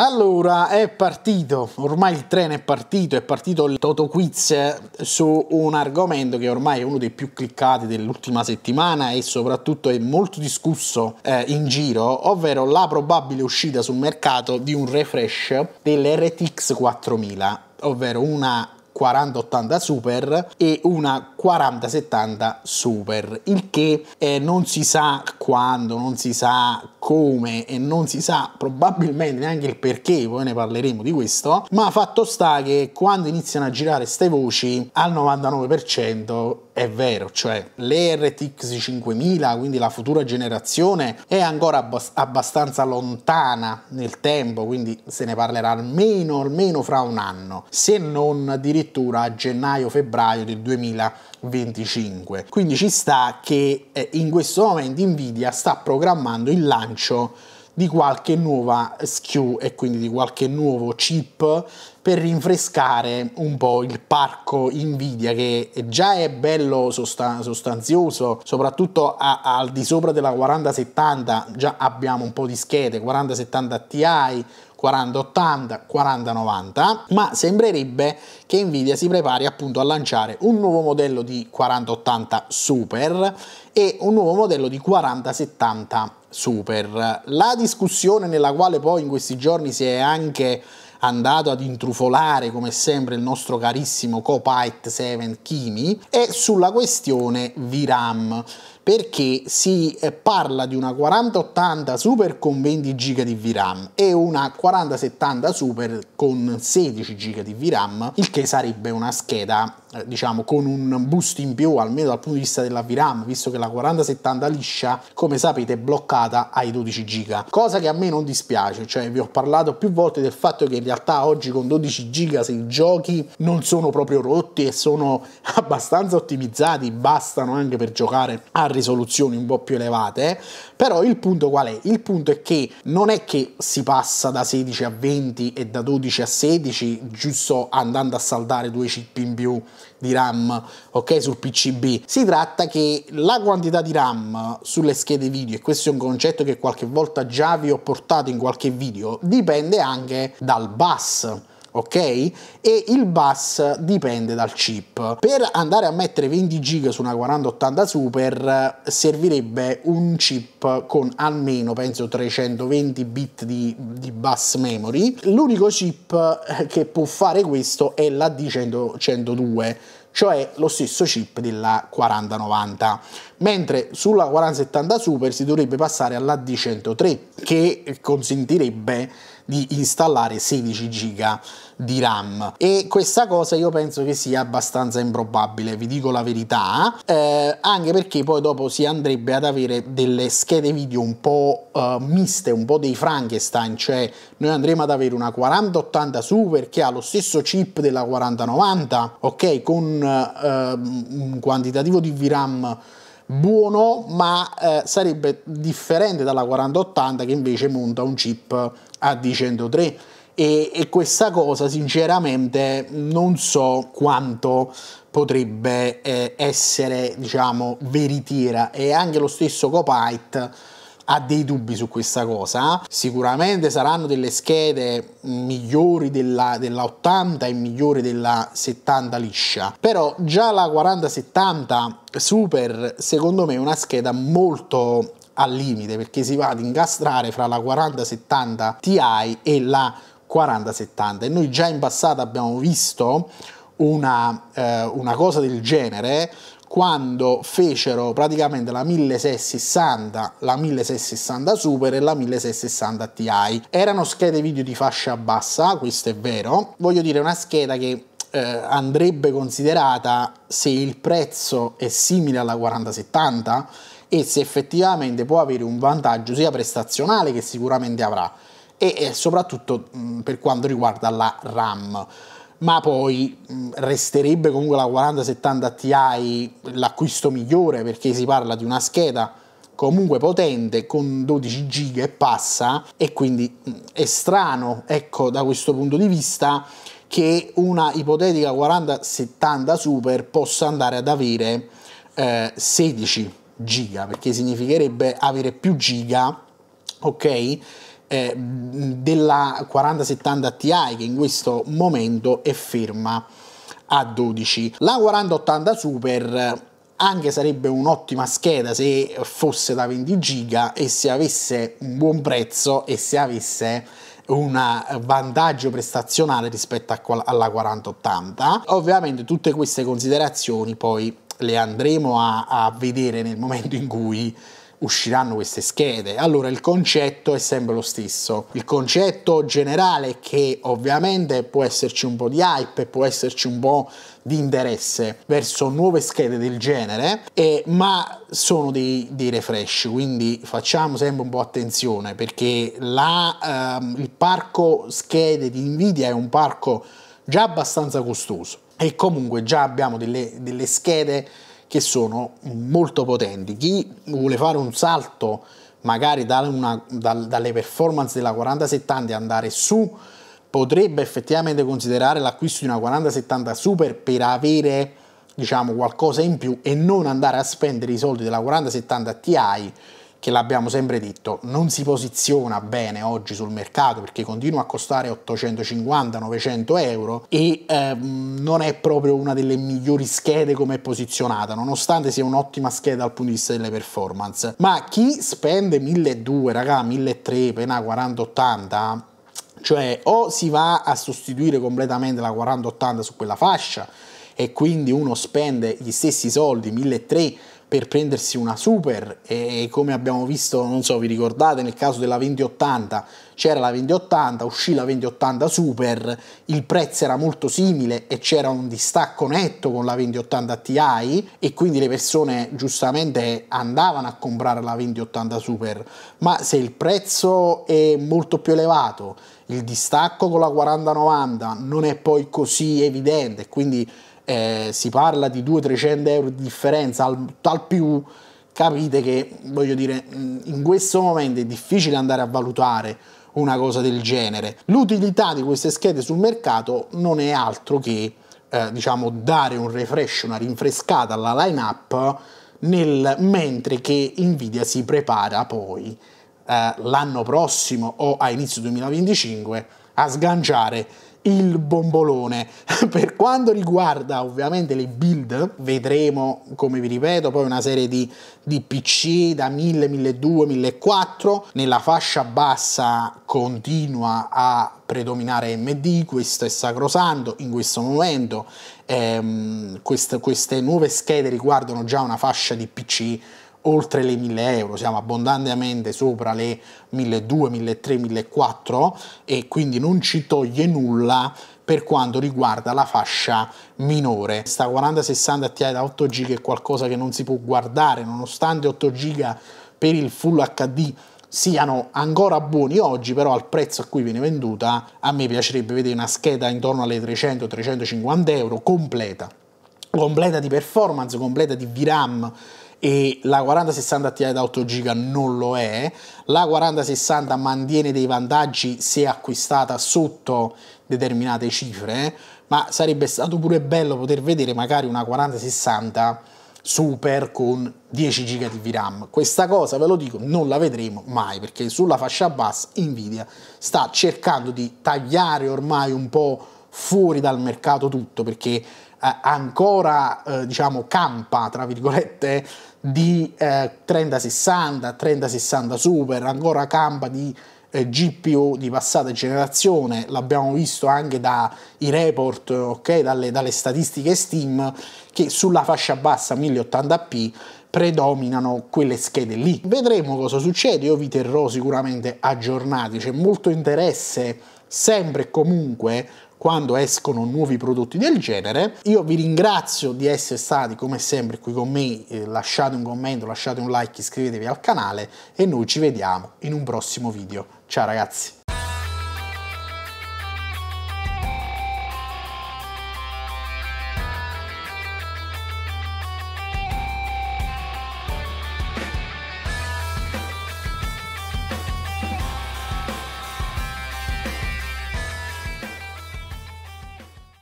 Allora, è partito, ormai il treno è partito, è partito il Toto Quiz su un argomento che ormai è uno dei più cliccati dell'ultima settimana e soprattutto è molto discusso eh, in giro, ovvero la probabile uscita sul mercato di un refresh dell'RTX 4000, ovvero una 4080 Super e una 4070 Super, il che eh, non si sa quando, non si sa come e non si sa probabilmente neanche il perché, poi ne parleremo di questo, ma fatto sta che quando iniziano a girare ste voci al 99% è vero, cioè l'RTX 5000, quindi la futura generazione, è ancora abbast abbastanza lontana nel tempo, quindi se ne parlerà almeno, almeno fra un anno, se non addirittura a gennaio-febbraio del 2020. 25. Quindi ci sta che eh, in questo momento Nvidia sta programmando il lancio di qualche nuova SKU e quindi di qualche nuovo chip per rinfrescare un po' il parco Nvidia che già è bello sostanzioso, soprattutto a- al di sopra della 4070 già abbiamo un po' di schede, 4070 Ti, 4080, 4090, ma sembrerebbe che Nvidia si prepari appunto a lanciare un nuovo modello di 4080 Super e un nuovo modello di 4070 super. La discussione nella quale poi in questi giorni si è anche andato ad intrufolare come sempre il nostro carissimo Copite 7 Kimi è sulla questione VRAM perché si eh, parla di una 4080 Super con 20 GB di VRAM e una 4070 Super con 16 GB di VRAM, il che sarebbe una scheda eh, diciamo con un boost in più almeno dal punto di vista della VRAM visto che la 4070 liscia come sapete è bloccata ai 12 giga cosa che a me non dispiace cioè vi ho parlato più volte del fatto che in realtà oggi con 12 giga se i giochi non sono proprio rotti e sono abbastanza ottimizzati bastano anche per giocare a risoluzioni un po' più elevate però il punto qual è? il punto è che non è che si passa da 16 a 20 e da 12 a 16 giusto andando a saldare due chip in più di RAM ok sul PCB si tratta che la quantità di RAM sulle schede video e questo è un concetto che qualche volta già vi ho portato in qualche video dipende anche dal bus ok? E il bus dipende dal chip. Per andare a mettere 20 GB su una 4080 Super servirebbe un chip con almeno, penso, 320 bit di, di bus memory. L'unico chip eh, che può fare questo è la D102, cioè lo stesso chip della 4090, mentre sulla 4070 Super si dovrebbe passare alla D103, che consentirebbe di installare 16 giga di RAM e questa cosa io penso che sia abbastanza improbabile, vi dico la verità, eh, anche perché poi dopo si andrebbe ad avere delle schede video un po' eh, miste, un po' dei Frankenstein, cioè noi andremo ad avere una 4080 Super che ha lo stesso chip della 4090, ok, con eh, un quantitativo di VRAM buono, ma eh, sarebbe differente dalla 4080 che invece monta un chip AD103. E, e, questa cosa sinceramente non so quanto potrebbe eh, essere diciamo veritiera e anche lo stesso Copite ha dei dubbi su questa cosa. Sicuramente saranno delle schede migliori della, della 80 e migliori della 70 liscia, però già la 4070 Super secondo me è una scheda molto al limite perché si va ad incastrare fra la 4070 Ti e la 4070 e noi già in passato abbiamo visto una, eh, una cosa del genere quando fecero praticamente la 1660, la 1660 Super e la 1660 Ti. Erano schede video di fascia bassa, questo è vero. Voglio dire, una scheda che eh, andrebbe considerata se il prezzo è simile alla 4070 e se effettivamente può avere un vantaggio sia prestazionale che sicuramente avrà e soprattutto mh, per quanto riguarda la RAM ma poi mh, mm, resterebbe comunque la 4070 Ti l'acquisto migliore perché si parla di una scheda comunque potente con 12 giga e passa e quindi mh, mm, è strano ecco da questo punto di vista che una ipotetica 4070 Super possa andare ad avere eh, 16 giga perché significherebbe avere più giga ok eh, della 4070 Ti che in questo momento è ferma a 12. La 4080 Super anche sarebbe un'ottima scheda se fosse da 20 giga e se avesse un buon prezzo e se avesse un vantaggio prestazionale rispetto alla 4080. Ovviamente tutte queste considerazioni poi le andremo a, a vedere nel momento in cui usciranno queste schede. Allora il concetto è sempre lo stesso. Il concetto generale è che ovviamente può esserci un po' di hype, può esserci un po' di interesse verso nuove schede del genere, eh, ma sono dei, dei, refresh, quindi facciamo sempre un po' attenzione perché la, ehm, il parco schede di Nvidia è un parco già abbastanza costoso e comunque già abbiamo delle, delle schede che sono molto potenti. Chi vuole fare un salto magari da una, da, dalle performance della 4070 e andare su, potrebbe effettivamente considerare l'acquisto di una 4070 Super per avere diciamo qualcosa in più e non andare a spendere i soldi della 4070 Ti che l'abbiamo sempre detto, non si posiziona bene oggi sul mercato perché continua a costare 850-900 euro e ehm, non è proprio una delle migliori schede come è posizionata, nonostante sia un'ottima scheda dal punto di vista delle performance. Ma chi spende 1200, raga, 1300 pena 4080 cioè o si va a sostituire completamente la 4080 su quella fascia e quindi uno spende gli stessi soldi 1300 per prendersi una super e come abbiamo visto, non so, vi ricordate nel caso della 2080 c'era la 2080, uscì la 2080 super, il prezzo era molto simile e c'era un distacco netto con la 2080 Ti e quindi le persone giustamente andavano a comprare la 2080 super, ma se il prezzo è molto più elevato, il distacco con la 4090 non è poi così evidente, quindi eh, si parla di 200-300 euro di differenza al, al più, capite che, voglio dire, in questo momento è difficile andare a valutare una cosa del genere. L'utilità di queste schede sul mercato non è altro che, eh, diciamo, dare un refresh, una rinfrescata alla lineup nel, mentre che Nvidia si prepara poi eh, l'anno prossimo o a inizio 2025 a sganciare il bombolone. per quanto riguarda ovviamente le build, vedremo, come vi ripeto, poi una serie di, di PC da 1000, 1200, 1400. Nella fascia bassa continua a predominare MD, questo è sacrosanto in questo momento. Ehm, queste, queste nuove schede riguardano già una fascia di PC oltre le 1000 euro, siamo abbondantemente sopra le 1200, 1300, 1400 e quindi non ci toglie nulla per quanto riguarda la fascia minore. Sta 4060 Ti da 8 giga è qualcosa che non si può guardare, nonostante 8 giga per il Full HD siano ancora buoni oggi, però al prezzo a cui viene venduta, a me piacerebbe vedere una scheda intorno alle 300-350 euro completa, completa di performance, completa di VRAM e la 4060 Ti da 8 giga non lo è, la 4060 mantiene dei vantaggi se acquistata sotto determinate cifre, ma sarebbe stato pure bello poter vedere magari una 4060 super con 10 giga di VRAM. Questa cosa ve lo dico, non la vedremo mai perché sulla fascia bassa Nvidia sta cercando di tagliare ormai un po' fuori dal mercato tutto perché eh, ancora eh, diciamo campa tra virgolette di eh, 3060 3060 super ancora campa di eh, GPU di passata generazione l'abbiamo visto anche dai report ok dalle, dalle statistiche Steam che sulla fascia bassa 1080p predominano quelle schede lì vedremo cosa succede io vi terrò sicuramente aggiornati c'è molto interesse sempre e comunque quando escono nuovi prodotti del genere. Io vi ringrazio di essere stati come sempre qui con me, eh, lasciate un commento, lasciate un like, iscrivetevi al canale e noi ci vediamo in un prossimo video. Ciao ragazzi!